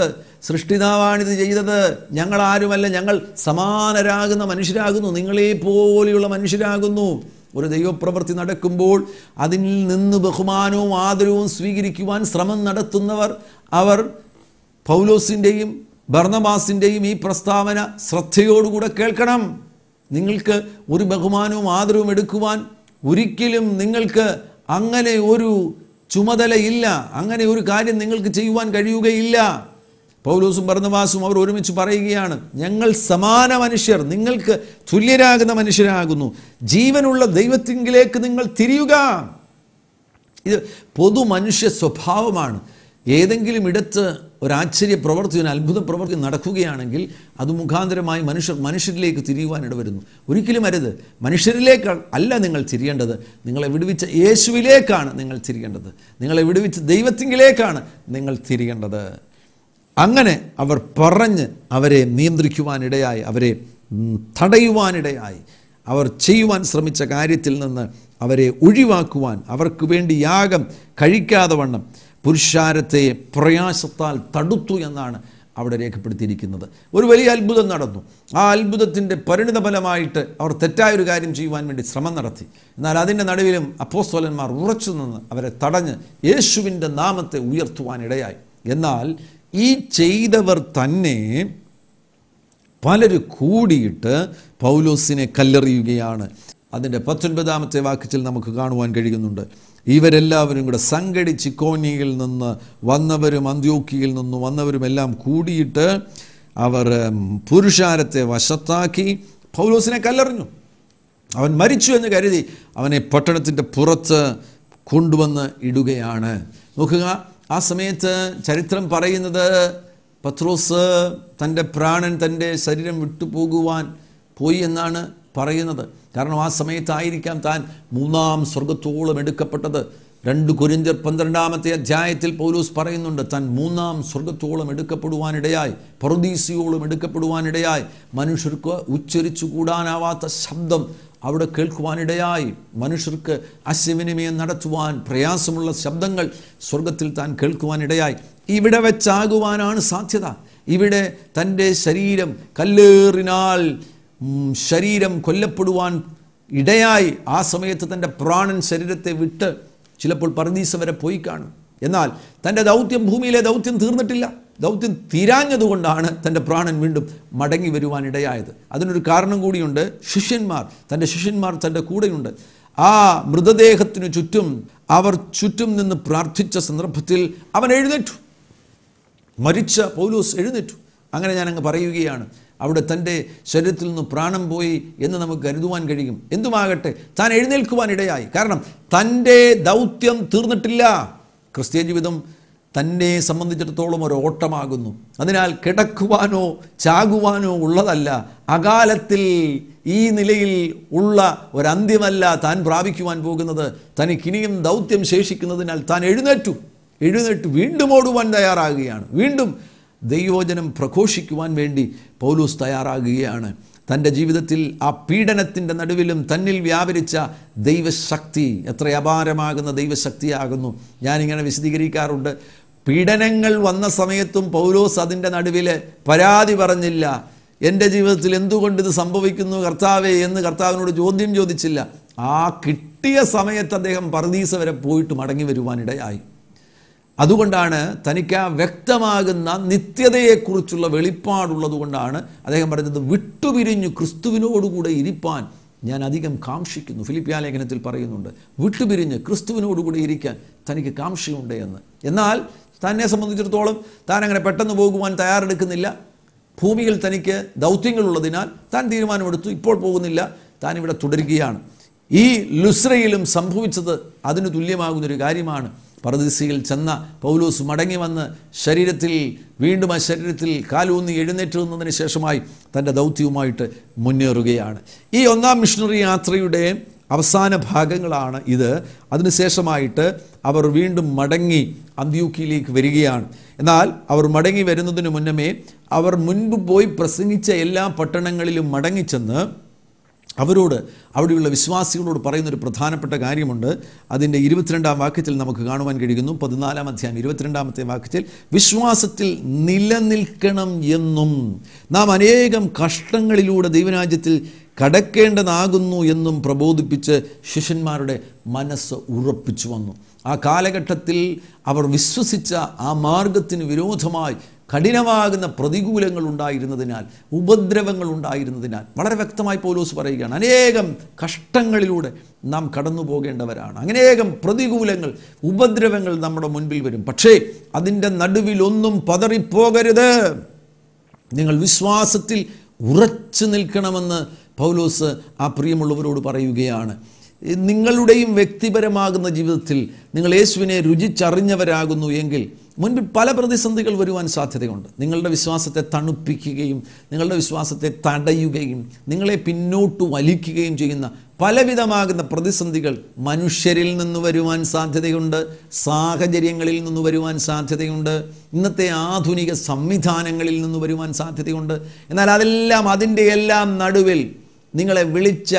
സൃഷ്ടിതാവാണിത് ചെയ്തത് ഞങ്ങൾ ആരുമല്ല ഞങ്ങൾ സമാനരാകുന്ന മനുഷ്യരാകുന്നു നിങ്ങളെ പോലെയുള്ള മനുഷ്യരാകുന്നു ഒരു ദൈവപ്രവൃത്തി നടക്കുമ്പോൾ അതിൽ നിന്ന് ബഹുമാനവും ആദരവും സ്വീകരിക്കുവാൻ ശ്രമം നടത്തുന്നവർ അവർ പൗലോസിൻ്റെയും ഭർണബാസിൻ്റെയും ഈ പ്രസ്താവന ശ്രദ്ധയോടുകൂടെ കേൾക്കണം നിങ്ങൾക്ക് ഒരു ബഹുമാനവും ആദരവും എടുക്കുവാൻ ഒരിക്കലും നിങ്ങൾക്ക് അങ്ങനെ ഒരു ചുമതലയില്ല അങ്ങനെ ഒരു കാര്യം നിങ്ങൾക്ക് ചെയ്യുവാൻ കഴിയുകയില്ല പൗലോസും ഭരണവാസും അവർ ഒരുമിച്ച് പറയുകയാണ് ഞങ്ങൾ സമാന മനുഷ്യർ നിങ്ങൾക്ക് തുല്യരാകുന്ന മനുഷ്യരാകുന്നു ജീവനുള്ള ദൈവത്തിങ്കിലേക്ക് നിങ്ങൾ തിരിയുക ഇത് പൊതു മനുഷ്യ സ്വഭാവമാണ് ഏതെങ്കിലും ഇടത്ത് ഒരാശ്ചര്യ പ്രവൃത്തി ഒരു അത്ഭുത പ്രവൃത്തി നടക്കുകയാണെങ്കിൽ അത് മുഖാന്തരമായി മനുഷ്യർ മനുഷ്യരിലേക്ക് തിരിയുവാൻ ഇടവരുന്നു ഒരിക്കലും അരുത് മനുഷ്യരിലേക്ക് അല്ല നിങ്ങൾ തിരിയേണ്ടത് നിങ്ങളെ വിടുവിച്ച യേശുവിലേക്കാണ് നിങ്ങൾ തിരിയേണ്ടത് നിങ്ങളെ വിടുവിച്ച ദൈവത്തിങ്കിലേക്കാണ് നിങ്ങൾ തിരിയേണ്ടത് അങ്ങനെ അവർ പറഞ്ഞ് അവരെ നിയന്ത്രിക്കുവാനിടയായി അവരെ തടയുവാനിടയായി അവർ ചെയ്യുവാൻ ശ്രമിച്ച കാര്യത്തിൽ നിന്ന് അവരെ ഒഴിവാക്കുവാൻ അവർക്ക് വേണ്ടി യാഗം കഴിക്കാതെ വണ്ണം പുരുഷാരത്തെ പ്രയാസത്താൽ തടുത്തു എന്നാണ് അവിടെ രേഖപ്പെടുത്തിയിരിക്കുന്നത് ഒരു വലിയ അത്ഭുതം നടന്നു ആ അത്ഭുതത്തിൻ്റെ പരിണിത ഫലമായിട്ട് അവർ തെറ്റായൊരു കാര്യം ചെയ്യുവാൻ വേണ്ടി ശ്രമം നടത്തി എന്നാൽ അതിൻ്റെ നടുവിലും അപ്പോസ്തോലന്മാർ ഉറച്ചു നിന്ന് അവരെ തടഞ്ഞ് യേശുവിൻ്റെ നാമത്തെ ഉയർത്തുവാനിടയായി എന്നാൽ ഈ ചെയ്തവർ തന്നെ പലരും കൂടിയിട്ട് പൗലോസിനെ കല്ലെറിയുകയാണ് അതിൻ്റെ പത്തൊൻപതാമത്തെ വാക്യത്തിൽ നമുക്ക് കാണുവാൻ കഴിയുന്നുണ്ട് ഇവരെല്ലാവരും കൂടെ സംഘടിച്ച് കോന്നിയിൽ നിന്ന് വന്നവരും അന്ത്യോക്കിയിൽ നിന്ന് വന്നവരും എല്ലാം കൂടിയിട്ട് അവർ പുരുഷാരത്തെ വശത്താക്കി പൗലോസിനെ കല്ലെറിഞ്ഞു അവൻ മരിച്ചു എന്ന് കരുതി അവനെ പട്ടണത്തിൻ്റെ പുറത്ത് കൊണ്ടുവന്ന് ഇടുകയാണ് നോക്കുക ആ സമയത്ത് ചരിത്രം പറയുന്നത് പത്രോസ് തൻ്റെ പ്രാണൻ തൻ്റെ ശരീരം വിട്ടുപോകുവാൻ പോയി എന്നാണ് പറയുന്നത് കാരണം ആ സമയത്തായിരിക്കാം താൻ മൂന്നാം സ്വർഗത്തോളം എടുക്കപ്പെട്ടത് രണ്ട് കുരിന്തിർ പന്ത്രണ്ടാമത്തെ അധ്യായത്തിൽ പൗലൂസ് പറയുന്നുണ്ട് താൻ മൂന്നാം സ്വർഗത്തോളം എടുക്കപ്പെടുവാനിടയായി പ്രൊദീസിയോളം എടുക്കപ്പെടുവാനിടയായി മനുഷ്യർക്ക് ഉച്ചരിച്ചു കൂടാനാവാത്ത ശബ്ദം അവിടെ കേൾക്കുവാനിടയായി മനുഷ്യർക്ക് ആശയവിനിമയം നടത്തുവാൻ പ്രയാസമുള്ള ശബ്ദങ്ങൾ സ്വർഗത്തിൽ താൻ കേൾക്കുവാനിടയായി ഇവിടെ വെച്ചാകുവാനാണ് സാധ്യത ഇവിടെ തൻ്റെ ശരീരം കല്ലേറിനാൽ ശരീരം കൊല്ലപ്പെടുവാൻ ഇടയായി ആ സമയത്ത് തൻ്റെ പ്രാണൻ ശരീരത്തെ വിട്ട് ചിലപ്പോൾ പർദീസ വരെ പോയി കാണും എന്നാൽ തൻ്റെ ദൗത്യം ഭൂമിയിലെ ദൗത്യം തീർന്നിട്ടില്ല ദൗത്യം തീരാഞ്ഞതുകൊണ്ടാണ് തൻ്റെ പ്രാണൻ വീണ്ടും മടങ്ങി വരുവാനിടയായത് അതിനൊരു കാരണം കൂടിയുണ്ട് ശിഷ്യന്മാർ തൻ്റെ ശിഷ്യന്മാർ തൻ്റെ കൂടെയുണ്ട് ആ മൃതദേഹത്തിനു ചുറ്റും അവർ ചുറ്റും നിന്ന് പ്രാർത്ഥിച്ച സന്ദർഭത്തിൽ അവൻ എഴുന്നേറ്റു മരിച്ച പൗലൂസ് എഴുന്നേറ്റു അങ്ങനെ ഞാൻ അങ്ങ് പറയുകയാണ് അവിടെ തൻ്റെ ശരീരത്തിൽ നിന്ന് പ്രാണം പോയി എന്ന് നമുക്ക് കരുതുവാൻ കഴിയും എന്തുമാകട്ടെ താൻ എഴുന്നേൽക്കുവാൻ ഇടയായി കാരണം തൻ്റെ ദൗത്യം തീർന്നിട്ടില്ല ക്രിസ്ത്യ ജീവിതം തന്നെ സംബന്ധിച്ചിടത്തോളം ഒരു ഓട്ടമാകുന്നു അതിനാൽ കിടക്കുവാനോ ചാകുവാനോ ഉള്ളതല്ല അകാലത്തിൽ ഈ നിലയിൽ ഉള്ള ഒരന്ത്യമല്ല താൻ പ്രാപിക്കുവാൻ പോകുന്നത് തനിക്കിനിയും ദൗത്യം ശേഷിക്കുന്നതിനാൽ താൻ എഴുന്നേറ്റു എഴുന്നേറ്റ് വീണ്ടും ഓടുവാൻ തയ്യാറാകുകയാണ് വീണ്ടും ദൈവോചനം പ്രഘോഷിക്കുവാൻ വേണ്ടി പൗലൂസ് തയ്യാറാകുകയാണ് തൻ്റെ ജീവിതത്തിൽ ആ പീഡനത്തിൻ്റെ നടുവിലും തന്നിൽ വ്യാപരിച്ച ദൈവശക്തി എത്ര അപാരമാകുന്ന ദൈവശക്തിയാകുന്നു ഞാനിങ്ങനെ വിശദീകരിക്കാറുണ്ട് പീഡനങ്ങൾ വന്ന സമയത്തും പൗലോസ് അതിൻ്റെ നടുവിൽ പരാതി പറഞ്ഞില്ല എൻ്റെ ജീവിതത്തിൽ എന്തുകൊണ്ട് ഇത് സംഭവിക്കുന്നു കർത്താവേ എന്ന് കർത്താവിനോട് ചോദ്യം ചോദിച്ചില്ല ആ കിട്ടിയ സമയത്ത് അദ്ദേഹം പറദീസ വരെ പോയിട്ട് മടങ്ങി വരുവാനിടയായി അതുകൊണ്ടാണ് തനിക്ക് ആ വ്യക്തമാകുന്ന നിത്യതയെക്കുറിച്ചുള്ള കൊണ്ടാണ് അദ്ദേഹം പറയുന്നത് വിട്ടുപിരിഞ്ഞു ക്രിസ്തുവിനോടുകൂടെ ഇരിപ്പാൻ ഞാൻ അധികം കാംക്ഷിക്കുന്നു ഫിലിപ്പിയ ലേഖനത്തിൽ പറയുന്നുണ്ട് വിട്ടുപിരിഞ്ഞ് ക്രിസ്തുവിനോടുകൂടെ ഇരിക്കാൻ തനിക്ക് കാംക്ഷയുണ്ട് എന്ന് എന്നാൽ തന്നെ സംബന്ധിച്ചിടത്തോളം താൻ അങ്ങനെ പെട്ടെന്ന് പോകുവാൻ തയ്യാറെടുക്കുന്നില്ല ഭൂമിയിൽ തനിക്ക് ദൗത്യങ്ങളുള്ളതിനാൽ താൻ തീരുമാനമെടുത്തു ഇപ്പോൾ പോകുന്നില്ല താൻ ഇവിടെ തുടരുകയാണ് ഈ ലുസ്രയിലും സംഭവിച്ചത് അതിന് തുല്യമാകുന്നൊരു കാര്യമാണ് പർദീസയിൽ ചെന്ന പൗലൂസ് മടങ്ങി വന്ന് ശരീരത്തിൽ വീണ്ടും ആ ശരീരത്തിൽ കാലൂന്നി എഴുന്നേറ്റ് നിന്നതിന് ശേഷമായി തൻ്റെ ദൗത്യവുമായിട്ട് മുന്നേറുകയാണ് ഈ ഒന്നാം മിഷണറി യാത്രയുടെ അവസാന ഭാഗങ്ങളാണ് ഇത് അതിനുശേഷമായിട്ട് അവർ വീണ്ടും മടങ്ങി അന്ത്യൂക്കിയിലേക്ക് വരികയാണ് എന്നാൽ അവർ മടങ്ങി വരുന്നതിന് മുന്നമേ അവർ മുൻപ് പോയി പ്രസംഗിച്ച എല്ലാ പട്ടണങ്ങളിലും മടങ്ങിച്ചെന്ന് അവരോട് അവിടെയുള്ള വിശ്വാസികളോട് പറയുന്നൊരു പ്രധാനപ്പെട്ട കാര്യമുണ്ട് അതിൻ്റെ ഇരുപത്തിരണ്ടാം വാക്യത്തിൽ നമുക്ക് കാണുവാൻ കഴിയുന്നു പതിനാലാം അധ്യായം ഇരുപത്തിരണ്ടാമത്തെ വാക്യത്തിൽ വിശ്വാസത്തിൽ നിലനിൽക്കണം എന്നും നാം അനേകം കഷ്ടങ്ങളിലൂടെ ദൈവരാജ്യത്തിൽ കടക്കേണ്ടതാകുന്നു എന്നും പ്രബോധിപ്പിച്ച് ശിഷ്യന്മാരുടെ മനസ്സ് ഉറപ്പിച്ചു വന്നു ആ കാലഘട്ടത്തിൽ അവർ വിശ്വസിച്ച ആ മാർഗത്തിന് വിരോധമായി കഠിനമാകുന്ന പ്രതികൂലങ്ങൾ ഉണ്ടായിരുന്നതിനാൽ ഉപദ്രവങ്ങൾ ഉണ്ടായിരുന്നതിനാൽ വളരെ വ്യക്തമായി പോലൂസ് പറയുകയാണ് അനേകം കഷ്ടങ്ങളിലൂടെ നാം കടന്നു പോകേണ്ടവരാണ് അനേകം പ്രതികൂലങ്ങൾ ഉപദ്രവങ്ങൾ നമ്മുടെ മുൻപിൽ വരും പക്ഷേ അതിൻ്റെ നടുവിലൊന്നും പതറിപ്പോകരുത് നിങ്ങൾ വിശ്വാസത്തിൽ ഉറച്ചു നിൽക്കണമെന്ന് പൗലോസ് ആ പ്രിയമുള്ളവരോട് പറയുകയാണ് നിങ്ങളുടെയും വ്യക്തിപരമാകുന്ന ജീവിതത്തിൽ നിങ്ങൾ യേശുവിനെ രുചിച്ചറിഞ്ഞവരാകുന്നു എങ്കിൽ മുൻപിൽ പല പ്രതിസന്ധികൾ വരുവാൻ സാധ്യതയുണ്ട് നിങ്ങളുടെ വിശ്വാസത്തെ തണുപ്പിക്കുകയും നിങ്ങളുടെ വിശ്വാസത്തെ തടയുകയും നിങ്ങളെ പിന്നോട്ട് വലിക്കുകയും ചെയ്യുന്ന പലവിധമാകുന്ന പ്രതിസന്ധികൾ മനുഷ്യരിൽ നിന്ന് വരുവാൻ സാധ്യതയുണ്ട് സാഹചര്യങ്ങളിൽ നിന്ന് വരുവാൻ സാധ്യതയുണ്ട് ഇന്നത്തെ ആധുനിക സംവിധാനങ്ങളിൽ നിന്ന് വരുവാൻ സാധ്യതയുണ്ട് എന്നാൽ അതെല്ലാം അതിൻ്റെ എല്ലാം നടുവിൽ നിങ്ങളെ വിളിച്ച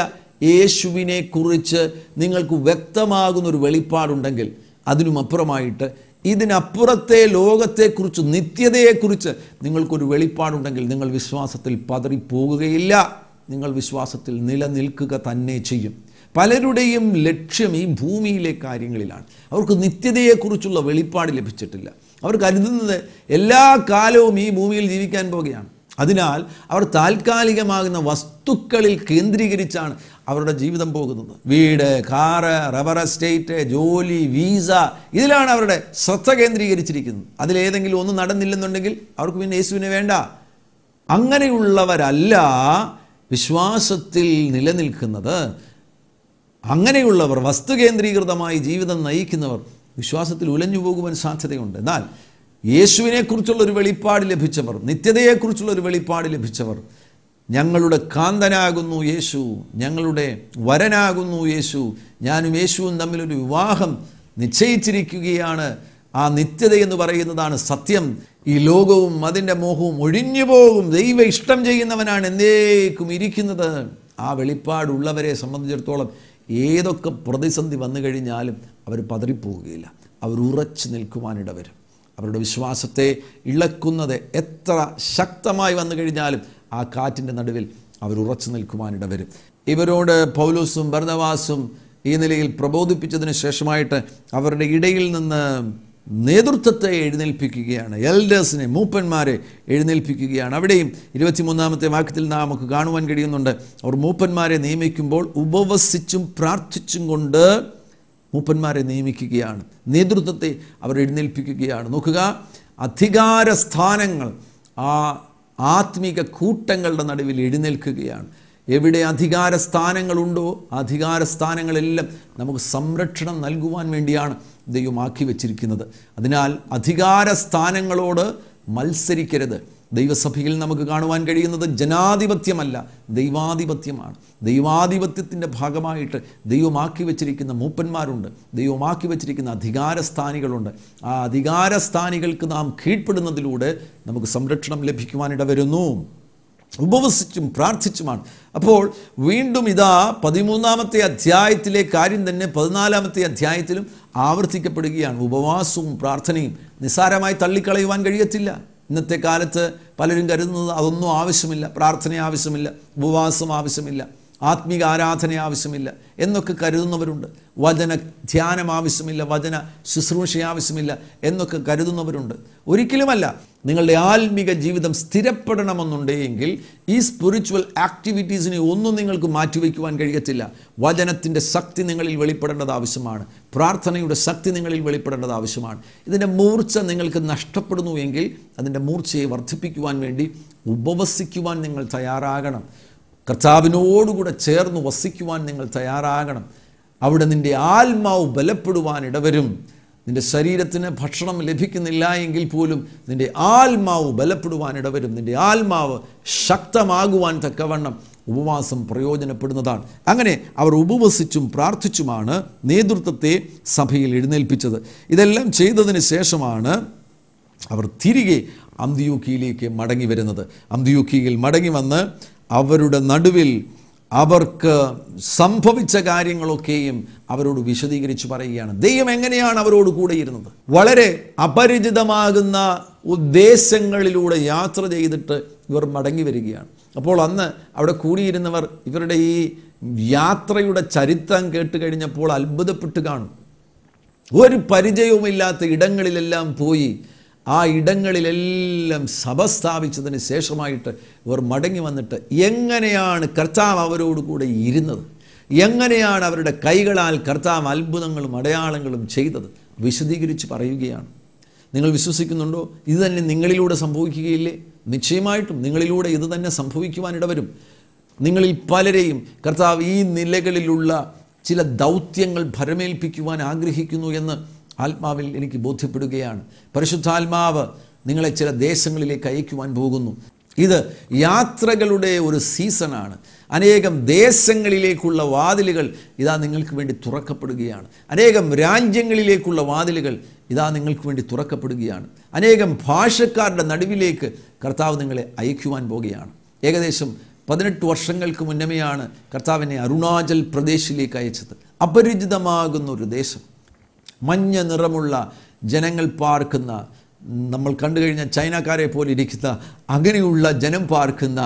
യേശുവിനെ കുറിച്ച് നിങ്ങൾക്ക് വ്യക്തമാകുന്ന ഒരു വെളിപ്പാടുണ്ടെങ്കിൽ അതിനുമപ്പുറമായിട്ട് ഇതിനപ്പുറത്തെ ലോകത്തെക്കുറിച്ച് നിത്യതയെക്കുറിച്ച് നിങ്ങൾക്കൊരു വെളിപ്പാടുണ്ടെങ്കിൽ നിങ്ങൾ വിശ്വാസത്തിൽ പതറിപ്പോകുകയില്ല നിങ്ങൾ വിശ്വാസത്തിൽ നിലനിൽക്കുക തന്നെ ചെയ്യും പലരുടെയും ലക്ഷ്യം ഈ ഭൂമിയിലെ കാര്യങ്ങളിലാണ് അവർക്ക് നിത്യതയെക്കുറിച്ചുള്ള വെളിപ്പാട് ലഭിച്ചിട്ടില്ല അവർ കരുതുന്നത് എല്ലാ കാലവും ഈ ഭൂമിയിൽ ജീവിക്കാൻ പോവുകയാണ് അതിനാൽ അവർ താൽക്കാലികമാകുന്ന വസ്തുക്കളിൽ കേന്ദ്രീകരിച്ചാണ് അവരുടെ ജീവിതം പോകുന്നത് വീട് കാറ് റബർ എസ്റ്റേറ്റ് ജോലി വീസ ഇതിലാണ് അവരുടെ ശ്രദ്ധ കേന്ദ്രീകരിച്ചിരിക്കുന്നത് അതിലേതെങ്കിലും ഒന്നും നടന്നില്ലെന്നുണ്ടെങ്കിൽ അവർക്ക് പിന്നെ യേശുവിനെ വേണ്ട അങ്ങനെയുള്ളവരല്ല വിശ്വാസത്തിൽ നിലനിൽക്കുന്നത് അങ്ങനെയുള്ളവർ വസ്തു കേന്ദ്രീകൃതമായി ജീവിതം നയിക്കുന്നവർ വിശ്വാസത്തിൽ ഉലഞ്ഞു പോകുവാൻ സാധ്യതയുണ്ട് എന്നാൽ യേശുവിനെക്കുറിച്ചുള്ളൊരു വെളിപ്പാട് ലഭിച്ചവർ നിത്യതയെക്കുറിച്ചുള്ളൊരു വെളിപ്പാട് ലഭിച്ചവർ ഞങ്ങളുടെ കാന്തനാകുന്നു യേശു ഞങ്ങളുടെ വരനാകുന്നു യേശു ഞാനും യേശുവും തമ്മിലൊരു വിവാഹം നിശ്ചയിച്ചിരിക്കുകയാണ് ആ നിത്യത എന്ന് പറയുന്നതാണ് സത്യം ഈ ലോകവും അതിൻ്റെ മോഹവും ഒഴിഞ്ഞു പോകും ദൈവ ഇഷ്ടം ചെയ്യുന്നവനാണ് എന്നേക്കും ഇരിക്കുന്നത് ആ വെളിപ്പാടുള്ളവരെ സംബന്ധിച്ചിടത്തോളം ഏതൊക്കെ പ്രതിസന്ധി വന്നു കഴിഞ്ഞാലും അവർ പതറിപ്പോവുകയില്ല അവർ ഉറച്ചു നിൽക്കുവാനിടവരും അവരുടെ വിശ്വാസത്തെ ഇളക്കുന്നത് എത്ര ശക്തമായി വന്നു കഴിഞ്ഞാലും ആ കാറ്റിൻ്റെ നടുവിൽ അവർ ഉറച്ചു നിൽക്കുവാനിട വരും ഇവരോട് പൗലൂസും ഭരണവാസും ഈ നിലയിൽ പ്രബോധിപ്പിച്ചതിന് ശേഷമായിട്ട് അവരുടെ ഇടയിൽ നിന്ന് നേതൃത്വത്തെ എഴുന്നേൽപ്പിക്കുകയാണ് എൽഡേഴ്സിനെ മൂപ്പന്മാരെ എഴുന്നേൽപ്പിക്കുകയാണ് അവിടെയും ഇരുപത്തിമൂന്നാമത്തെ വാക്യത്തിൽ നമുക്ക് കാണുവാൻ കഴിയുന്നുണ്ട് അവർ മൂപ്പന്മാരെ നിയമിക്കുമ്പോൾ ഉപവസിച്ചും പ്രാർത്ഥിച്ചും കൊണ്ട് മൂപ്പന്മാരെ നിയമിക്കുകയാണ് നേതൃത്വത്തെ അവർ എഴുന്നേൽപ്പിക്കുകയാണ് നോക്കുക അധികാര സ്ഥാനങ്ങൾ ആ ആത്മീക കൂട്ടങ്ങളുടെ നടുവിൽ എഴുന്നേൽക്കുകയാണ് എവിടെ അധികാര സ്ഥാനങ്ങളുണ്ടോ അധികാര സ്ഥാനങ്ങളെല്ലാം നമുക്ക് സംരക്ഷണം നൽകുവാൻ വേണ്ടിയാണ് ദൈവമാക്കി വച്ചിരിക്കുന്നത് അതിനാൽ അധികാര സ്ഥാനങ്ങളോട് മത്സരിക്കരുത് ദൈവസഭയിൽ നമുക്ക് കാണുവാൻ കഴിയുന്നത് ജനാധിപത്യമല്ല ദൈവാധിപത്യമാണ് ദൈവാധിപത്യത്തിൻ്റെ ഭാഗമായിട്ട് ദൈവമാക്കി വച്ചിരിക്കുന്ന മൂപ്പന്മാരുണ്ട് ദൈവമാക്കി വച്ചിരിക്കുന്ന അധികാരസ്ഥാനികളുണ്ട് ആ അധികാരസ്ഥാനികൾക്ക് നാം കീഴ്പ്പെടുന്നതിലൂടെ നമുക്ക് സംരക്ഷണം ലഭിക്കുവാനിട വരുന്നു ഉപവസിച്ചും പ്രാർത്ഥിച്ചുമാണ് അപ്പോൾ വീണ്ടും ഇതാ പതിമൂന്നാമത്തെ അധ്യായത്തിലെ കാര്യം തന്നെ പതിനാലാമത്തെ അധ്യായത്തിലും ആവർത്തിക്കപ്പെടുകയാണ് ഉപവാസവും പ്രാർത്ഥനയും നിസ്സാരമായി തള്ളിക്കളയുവാൻ കഴിയത്തില്ല ഇന്നത്തെ കാലത്ത് പലരും കരുതുന്നത് അതൊന്നും ആവശ്യമില്ല പ്രാർത്ഥന ആവശ്യമില്ല ഉപവാസം ആവശ്യമില്ല ആത്മീക ആരാധന ആവശ്യമില്ല എന്നൊക്കെ കരുതുന്നവരുണ്ട് വചന ധ്യാനം ആവശ്യമില്ല വചന ശുശ്രൂഷ ആവശ്യമില്ല എന്നൊക്കെ കരുതുന്നവരുണ്ട് ഒരിക്കലുമല്ല നിങ്ങളുടെ ആത്മിക ജീവിതം സ്ഥിരപ്പെടണമെന്നുണ്ടെങ്കിൽ ഈ സ്പിരിച്വൽ ആക്ടിവിറ്റീസിനെ ഒന്നും നിങ്ങൾക്ക് മാറ്റിവെക്കുവാൻ കഴിയത്തില്ല വചനത്തിൻ്റെ ശക്തി നിങ്ങളിൽ വെളിപ്പെടേണ്ടത് ആവശ്യമാണ് പ്രാർത്ഥനയുടെ ശക്തി നിങ്ങളിൽ വെളിപ്പെടേണ്ടത് ആവശ്യമാണ് ഇതിൻ്റെ മൂർച്ച നിങ്ങൾക്ക് നഷ്ടപ്പെടുന്നു എങ്കിൽ അതിൻ്റെ മൂർച്ചയെ വർദ്ധിപ്പിക്കുവാൻ വേണ്ടി ഉപവസിക്കുവാൻ നിങ്ങൾ തയ്യാറാകണം കർത്താവിനോടുകൂടെ ചേർന്ന് വസിക്കുവാൻ നിങ്ങൾ തയ്യാറാകണം അവിടെ നിൻ്റെ ആത്മാവ് ബലപ്പെടുവാൻ ഇടവരും നിൻ്റെ ശരീരത്തിന് ഭക്ഷണം ലഭിക്കുന്നില്ല എങ്കിൽ പോലും നിൻ്റെ ആത്മാവ് ബലപ്പെടുവാനിടവരും നിൻ്റെ ആത്മാവ് ശക്തമാകുവാൻ തക്കവണ്ണം ഉപവാസം പ്രയോജനപ്പെടുന്നതാണ് അങ്ങനെ അവർ ഉപവസിച്ചും പ്രാർത്ഥിച്ചുമാണ് നേതൃത്വത്തെ സഭയിൽ എഴുന്നേൽപ്പിച്ചത് ഇതെല്ലാം ചെയ്തതിന് ശേഷമാണ് അവർ തിരികെ അന്തിയൂക്കിയിലേക്ക് മടങ്ങി വരുന്നത് അന്തിയൂക്കിയിൽ മടങ്ങി വന്ന് അവരുടെ നടുവിൽ അവർക്ക് സംഭവിച്ച കാര്യങ്ങളൊക്കെയും അവരോട് വിശദീകരിച്ച് പറയുകയാണ് ദൈവം എങ്ങനെയാണ് അവരോട് കൂടെ ഇരുന്നത് വളരെ അപരിചിതമാകുന്ന ഉദ്ദേശങ്ങളിലൂടെ യാത്ര ചെയ്തിട്ട് ഇവർ മടങ്ങി വരികയാണ് അപ്പോൾ അന്ന് അവിടെ കൂടിയിരുന്നവർ ഇവരുടെ ഈ യാത്രയുടെ ചരിത്രം കേട്ട് കഴിഞ്ഞപ്പോൾ അത്ഭുതപ്പെട്ട് കാണും ഒരു പരിചയവുമില്ലാത്ത ഇടങ്ങളിലെല്ലാം പോയി ആ ഇടങ്ങളിലെല്ലാം സഭ സ്ഥാപിച്ചതിന് ശേഷമായിട്ട് ഇവർ മടങ്ങി വന്നിട്ട് എങ്ങനെയാണ് കർത്താവ് അവരോട് കൂടെ ഇരുന്നത് എങ്ങനെയാണ് അവരുടെ കൈകളാൽ കർത്താവ് അത്ഭുതങ്ങളും അടയാളങ്ങളും ചെയ്തത് വിശദീകരിച്ച് പറയുകയാണ് നിങ്ങൾ വിശ്വസിക്കുന്നുണ്ടോ ഇത് തന്നെ നിങ്ങളിലൂടെ സംഭവിക്കുകയില്ലേ നിശ്ചയമായിട്ടും നിങ്ങളിലൂടെ ഇത് തന്നെ സംഭവിക്കുവാനിടവരും നിങ്ങളിൽ പലരെയും കർത്താവ് ഈ നിലകളിലുള്ള ചില ദൗത്യങ്ങൾ ഭരമേൽപ്പിക്കുവാൻ ആഗ്രഹിക്കുന്നു എന്ന് ആത്മാവിൽ എനിക്ക് ബോധ്യപ്പെടുകയാണ് പരിശുദ്ധാത്മാവ് നിങ്ങളെ ചില ദേശങ്ങളിലേക്ക് അയക്കുവാൻ പോകുന്നു ഇത് യാത്രകളുടെ ഒരു സീസണാണ് അനേകം ദേശങ്ങളിലേക്കുള്ള വാതിലുകൾ ഇതാ നിങ്ങൾക്ക് വേണ്ടി തുറക്കപ്പെടുകയാണ് അനേകം രാജ്യങ്ങളിലേക്കുള്ള വാതിലുകൾ ഇതാ നിങ്ങൾക്ക് വേണ്ടി തുറക്കപ്പെടുകയാണ് അനേകം ഭാഷക്കാരുടെ നടുവിലേക്ക് കർത്താവ് നിങ്ങളെ അയക്കുവാൻ പോകുകയാണ് ഏകദേശം പതിനെട്ട് വർഷങ്ങൾക്ക് മുന്നമേയാണ് കർത്താവിനെ അരുണാചൽ പ്രദേശിലേക്ക് അയച്ചത് അപരിചിതമാകുന്ന ഒരു ദേശം മഞ്ഞ നിറമുള്ള ജനങ്ങൾ പാർക്കുന്ന നമ്മൾ കണ്ടു കഴിഞ്ഞ ചൈനക്കാരെ പോലെ ഇരിക്കുന്ന അങ്ങനെയുള്ള ജനം പാർക്കുന്ന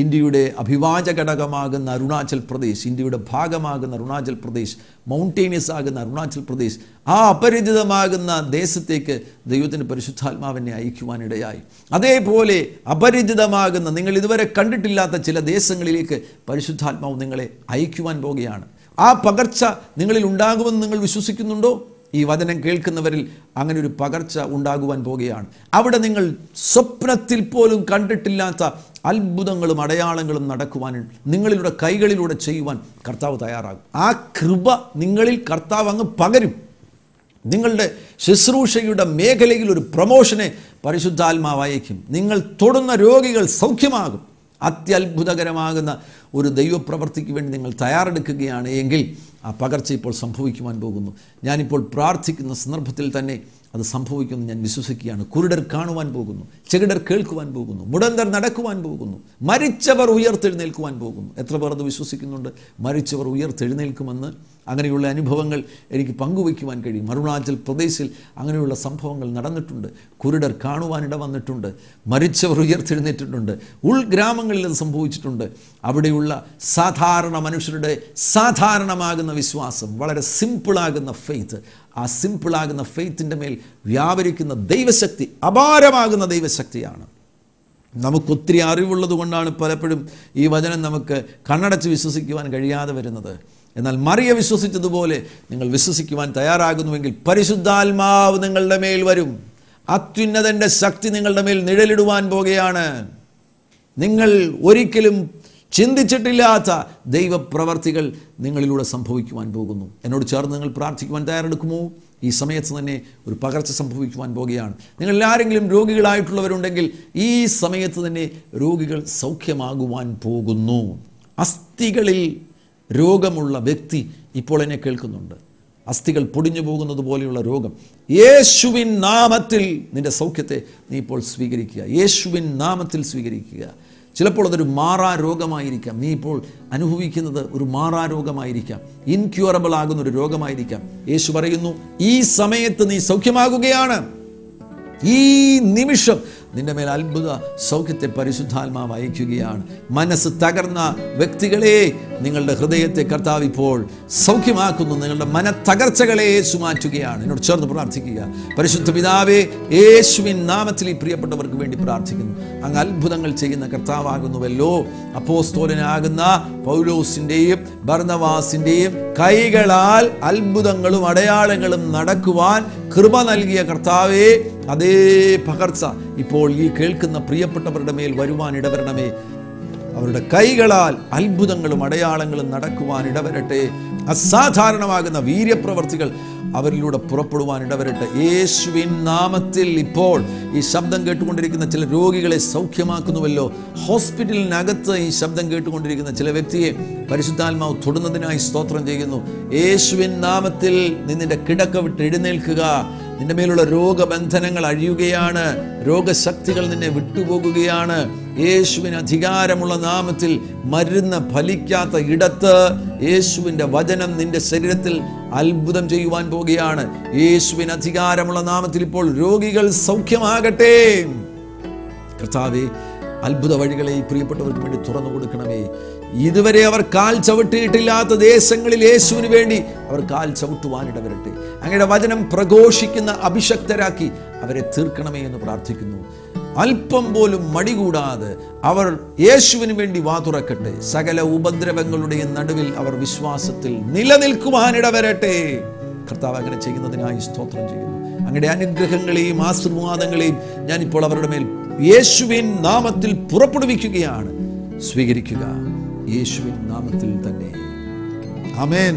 ഇന്ത്യയുടെ അഭിവാച ഘടകമാകുന്ന അരുണാചൽ പ്രദേശ് ഇന്ത്യയുടെ ഭാഗമാകുന്ന അരുണാചൽ പ്രദേശ് മൗണ്ടേനിയസ് ആകുന്ന അരുണാചൽ പ്രദേശ് ആ അപരിചിതമാകുന്ന ദേശത്തേക്ക് ദൈവത്തിൻ്റെ പരിശുദ്ധാത്മാവിനെ അയക്കുവാനിടയായി അതേപോലെ അപരിചിതമാകുന്ന നിങ്ങൾ ഇതുവരെ കണ്ടിട്ടില്ലാത്ത ചില ദേശങ്ങളിലേക്ക് പരിശുദ്ധാത്മാവ് നിങ്ങളെ അയക്കുവാൻ പോകുകയാണ് ആ പകർച്ച നിങ്ങളിൽ ഉണ്ടാകുമെന്ന് നിങ്ങൾ വിശ്വസിക്കുന്നുണ്ടോ ഈ വചനം കേൾക്കുന്നവരിൽ അങ്ങനെ ഒരു പകർച്ച ഉണ്ടാകുവാൻ പോകുകയാണ് അവിടെ നിങ്ങൾ സ്വപ്നത്തിൽ പോലും കണ്ടിട്ടില്ലാത്ത അത്ഭുതങ്ങളും അടയാളങ്ങളും നടക്കുവാൻ നിങ്ങളിലൂടെ കൈകളിലൂടെ ചെയ്യുവാൻ കർത്താവ് തയ്യാറാകും ആ കൃപ നിങ്ങളിൽ കർത്താവ് അങ്ങ് പകരും നിങ്ങളുടെ ശുശ്രൂഷയുടെ മേഖലയിൽ ഒരു പ്രൊമോഷനെ പരിശുദ്ധാത്മാവ് നിങ്ങൾ തൊടുന്ന രോഗികൾ സൗഖ്യമാകും അത്യത്ഭുതകരമാകുന്ന ഒരു ദൈവപ്രവർത്തിക്ക് വേണ്ടി നിങ്ങൾ തയ്യാറെടുക്കുകയാണ് എങ്കിൽ ആ പകർച്ച ഇപ്പോൾ സംഭവിക്കുവാൻ പോകുന്നു ഞാനിപ്പോൾ പ്രാർത്ഥിക്കുന്ന സന്ദർഭത്തിൽ തന്നെ അത് സംഭവിക്കുമെന്ന് ഞാൻ വിശ്വസിക്കുകയാണ് കുരുടർ കാണുവാൻ പോകുന്നു ചെകിടർ കേൾക്കുവാൻ പോകുന്നു മുടന്തർ നടക്കുവാൻ പോകുന്നു മരിച്ചവർ ഉയർത്തെഴുന്നേൽക്കുവാൻ പോകുന്നു എത്ര പേർ അത് വിശ്വസിക്കുന്നുണ്ട് മരിച്ചവർ ഉയർത്തെഴുന്നേൽക്കുമെന്ന് അങ്ങനെയുള്ള അനുഭവങ്ങൾ എനിക്ക് പങ്കുവയ്ക്കുവാൻ കഴിയും അരുണാചൽ പ്രദേശിൽ അങ്ങനെയുള്ള സംഭവങ്ങൾ നടന്നിട്ടുണ്ട് കുരുടർ കാണുവാനിട വന്നിട്ടുണ്ട് മരിച്ചവർ ഉയർത്തെഴുന്നേറ്റിട്ടുണ്ട് ഉൾഗ്രാമങ്ങളിൽ അത് സംഭവിച്ചിട്ടുണ്ട് അവിടെയുള്ള സാധാരണ മനുഷ്യരുടെ സാധാരണമാകുന്ന വിശ്വാസം വളരെ സിമ്പിളാകുന്ന ഫെയ്ത്ത് ആ സിമ്പിളാകുന്ന ഫെയ്ത്തിൻ്റെ മേൽ വ്യാപരിക്കുന്ന ദൈവശക്തി അപാരമാകുന്ന ദൈവശക്തിയാണ് നമുക്കൊത്തിരി അറിവുള്ളത് കൊണ്ടാണ് പലപ്പോഴും ഈ വചനം നമുക്ക് കണ്ണടച്ച് വിശ്വസിക്കുവാൻ കഴിയാതെ വരുന്നത് എന്നാൽ മറിയ വിശ്വസിച്ചതുപോലെ നിങ്ങൾ വിശ്വസിക്കുവാൻ തയ്യാറാകുന്നുവെങ്കിൽ പരിശുദ്ധാത്മാവ് നിങ്ങളുടെ മേൽ വരും അത്യുന്നതൻ്റെ ശക്തി നിങ്ങളുടെ മേൽ നിഴലിടുവാൻ പോകുകയാണ് നിങ്ങൾ ഒരിക്കലും ചിന്തിച്ചിട്ടില്ലാത്ത ദൈവപ്രവർത്തികൾ നിങ്ങളിലൂടെ സംഭവിക്കുവാൻ പോകുന്നു എന്നോട് ചേർന്ന് നിങ്ങൾ പ്രാർത്ഥിക്കുവാൻ തയ്യാറെടുക്കുമോ ഈ സമയത്ത് തന്നെ ഒരു പകർച്ച സംഭവിക്കുവാൻ പോകുകയാണ് നിങ്ങൾ ആരെങ്കിലും രോഗികളായിട്ടുള്ളവരുണ്ടെങ്കിൽ ഈ സമയത്ത് തന്നെ രോഗികൾ സൗഖ്യമാകുവാൻ പോകുന്നു അസ്ഥികളിൽ രോഗമുള്ള വ്യക്തി ഇപ്പോൾ എന്നെ കേൾക്കുന്നുണ്ട് അസ്ഥികൾ പൊടിഞ്ഞു പോകുന്നത് പോലെയുള്ള രോഗം യേശുവിൻ നാമത്തിൽ നിന്റെ സൗഖ്യത്തെ നീ ഇപ്പോൾ സ്വീകരിക്കുക യേശുവിൻ നാമത്തിൽ സ്വീകരിക്കുക ചിലപ്പോൾ അതൊരു മാറാ രോഗമായിരിക്കാം നീ ഇപ്പോൾ അനുഭവിക്കുന്നത് ഒരു മാറാ രോഗമായിരിക്കാം ഇൻക്യൂറബിൾ ആകുന്ന ഒരു രോഗമായിരിക്കാം യേശു പറയുന്നു ഈ സമയത്ത് നീ സൗഖ്യമാകുകയാണ് ഈ നിമിഷം നിന്റെ മേൽ അത്ഭുത സൗഖ്യത്തെ പരിശുദ്ധാത്മാവ് അയക്കുകയാണ് മനസ്സ് തകർന്ന വ്യക്തികളെ നിങ്ങളുടെ ഹൃദയത്തെ കർത്താവ് ഇപ്പോൾ സൗഖ്യമാക്കുന്നു നിങ്ങളുടെ മനത്തകർച്ചകളെ യേശു മാറ്റുകയാണ് എന്നോട് ചേർന്ന് പ്രാർത്ഥിക്കുക പരിശുദ്ധ പിതാവേ യേശുവിൻ നാമത്തിൽ ഈ പ്രിയപ്പെട്ടവർക്ക് വേണ്ടി പ്രാർത്ഥിക്കുന്നു അങ്ങ് അത്ഭുതങ്ങൾ ചെയ്യുന്ന കർത്താവാകുന്നുവല്ലോ അപ്പോസ്തോലനാകുന്ന പൗലോസിൻ്റെയും ഭരണവാസിൻ്റെയും കൈകളാൽ അത്ഭുതങ്ങളും അടയാളങ്ങളും നടക്കുവാൻ കൃപ നൽകിയ കർത്താവേ അതേ പകർച്ച ഇപ്പോൾ ഈ കേൾക്കുന്ന പ്രിയപ്പെട്ടവരുടെ മേൽ വരുവാൻ ഇടവരണമേ അവരുടെ കൈകളാൽ അത്ഭുതങ്ങളും അടയാളങ്ങളും നടക്കുവാൻ ഇടവരട്ടെ അസാധാരണമാകുന്ന വീര്യപ്രവർത്തികൾ അവരിലൂടെ പുറപ്പെടുവാൻ ഇടവരട്ടെ യേശുവിൻ നാമത്തിൽ ഇപ്പോൾ ഈ ശബ്ദം കേട്ടുകൊണ്ടിരിക്കുന്ന ചില രോഗികളെ സൗഖ്യമാക്കുന്നുവല്ലോ ഹോസ്പിറ്റലിനകത്ത് ഈ ശബ്ദം കേട്ടുകൊണ്ടിരിക്കുന്ന ചില വ്യക്തിയെ പരിശുദ്ധാത്മാവ് തൊടുന്നതിനായി സ്തോത്രം ചെയ്യുന്നു യേശുവിൻ നാമത്തിൽ നിന്നിൻ്റെ കിടക്ക വിട്ട് എഴുന്നേൽക്കുക നിന്റെ മേലുള്ള രോഗബന്ധനങ്ങൾ അഴിയുകയാണ് രോഗശക്തികൾ നിന്നെ വിട്ടുപോകുകയാണ് യേശുവിന് അധികാരമുള്ള നാമത്തിൽ മരുന്ന് ഫലിക്കാത്ത ഇടത്ത് യേശുവിൻ്റെ വചനം നിന്റെ ശരീരത്തിൽ അത്ഭുതം ചെയ്യുവാൻ പോവുകയാണ് യേശുവിന് അധികാരമുള്ള നാമത്തിൽ ഇപ്പോൾ രോഗികൾ സൗഖ്യമാകട്ടെ കർത്താവെ അത്ഭുത വഴികളെ പ്രിയപ്പെട്ടവർക്ക് വേണ്ടി തുറന്നു കൊടുക്കണമേ ഇതുവരെ അവർ കാൽ ചവിട്ടിയിട്ടില്ലാത്ത ദേശങ്ങളിൽ യേശുവിന് വേണ്ടി അവർ കാൽ ചവിട്ടുവാനിട വരട്ടെ അങ്ങയുടെ വചനം പ്രഘോഷിക്കുന്ന അഭിഷക്തരാക്കി അവരെ തീർക്കണമേ എന്ന് പ്രാർത്ഥിക്കുന്നു അല്പം പോലും മടികൂടാതെ അവർ യേശുവിന് വേണ്ടി വാ തുറക്കട്ടെ സകല ഉപദ്രവങ്ങളുടെയും നടുവിൽ അവർ വിശ്വാസത്തിൽ നിലനിൽക്കുവാനിട വരട്ടെ കർത്താവ് അങ്ങനെ ചെയ്യുന്നതിനായി സ്തോത്രം ചെയ്യുന്നു അങ്ങയുടെ അനുഗ്രഹങ്ങളെയും ആശീർവാദങ്ങളെയും ഞാനിപ്പോൾ അവരുടെ മേൽ യേശുവിൻ നാമത്തിൽ പുറപ്പെടുവിക്കുകയാണ് സ്വീകരിക്കുക യേശുവിൻ നാമത്തിൽ തന്നെ അമേൻ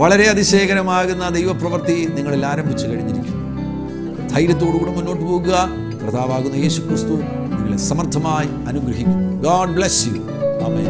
വളരെ അതിശയകരമാകുന്ന ദൈവപ്രവൃത്തി നിങ്ങളിൽ ആരംഭിച്ചു കഴിഞ്ഞിരിക്കും ധൈര്യത്തോടുകൂടെ മുന്നോട്ട് പോകുക കർത്താവാകുന്ന യേശു ക്രിസ്തു നിങ്ങളെ സമർത്ഥമായി അനുഗ്രഹിക്കും ഗോഡ് ബ്ലസ് യു അമേ